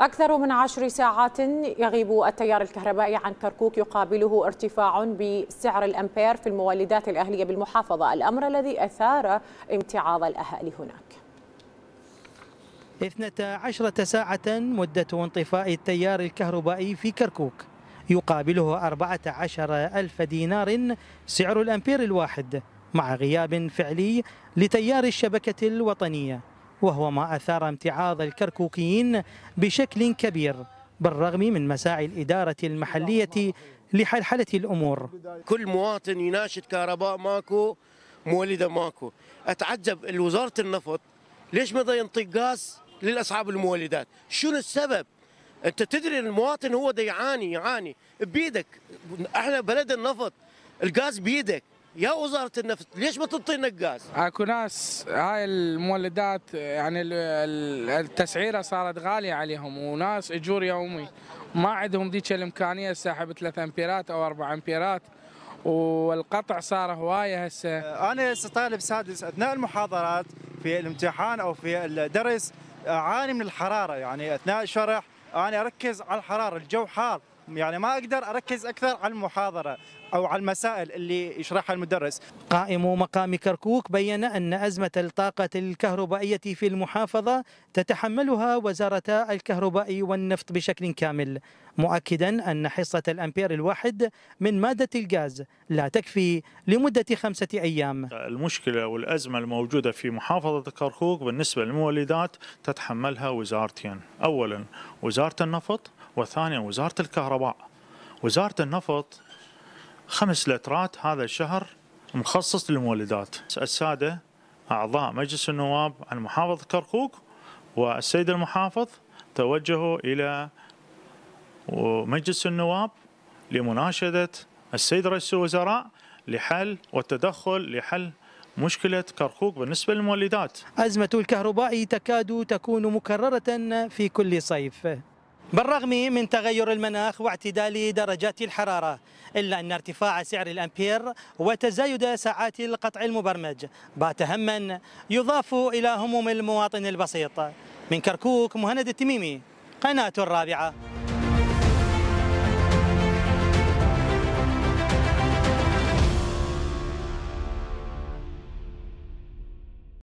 أكثر من عشر ساعات يغيب التيار الكهربائي عن كركوك يقابله ارتفاع بسعر الأمبير في المولدات الأهلية بالمحافظة الأمر الذي أثار امتعاض الأهالي هناك اثنتا عشرة ساعة مدة انطفاء التيار الكهربائي في كركوك يقابله أربعة عشر ألف دينار سعر الأمبير الواحد مع غياب فعلي لتيار الشبكة الوطنية وهو ما أثار امتعاض الكركوكيين بشكل كبير بالرغم من مساعي الإدارة المحلية لحلحلة الأمور كل مواطن يناشد كهرباء ماكو مولدة ماكو أتعجب وزارة النفط ليش ما ينطي غاز للأصحاب المولدات شنو السبب أنت تدري المواطن هو ده يعاني يعاني بيدك احنا بلد النفط الغاز بيدك يا وزاره النفط ليش ما تنطي الغاز؟ اكو ناس هاي المولدات يعني التسعيره صارت غاليه عليهم وناس اجور يومي ما عندهم ذيك الامكانيه ساحب 3 امبيرات او 4 امبيرات والقطع صار هوايه هسه انا هسه طالب سادس اثناء المحاضرات في الامتحان او في الدرس اعاني من الحراره يعني اثناء الشرح انا اركز على الحراره الجو حار يعني ما اقدر اركز اكثر على المحاضره او على المسائل اللي يشرحها المدرس. قائم مقام كركوك بين ان ازمه الطاقه الكهربائيه في المحافظه تتحملها وزاره الكهرباء والنفط بشكل كامل، مؤكدا ان حصه الامبير الواحد من ماده الغاز لا تكفي لمده خمسه ايام. المشكله والازمه الموجوده في محافظه كركوك بالنسبه للمولدات تتحملها وزارتين، اولا وزاره النفط وثانيا وزاره الكهرباء. وزاره النفط خمس لترات هذا الشهر مخصص للمولدات السادة أعضاء مجلس النواب عن محافظة كركوك والسيد المحافظ توجهوا إلى مجلس النواب لمناشدة السيد رئيس الوزراء لحل والتدخل لحل مشكلة كركوك بالنسبة للمولدات أزمة الكهرباء تكاد تكون مكررة في كل صيف بالرغم من تغير المناخ واعتدال درجات الحرارة إلا أن ارتفاع سعر الأمبير وتزايد ساعات القطع المبرمج بات هما يضاف إلى هموم المواطن البسيط من كركوك مهند التميمي قناة الرابعة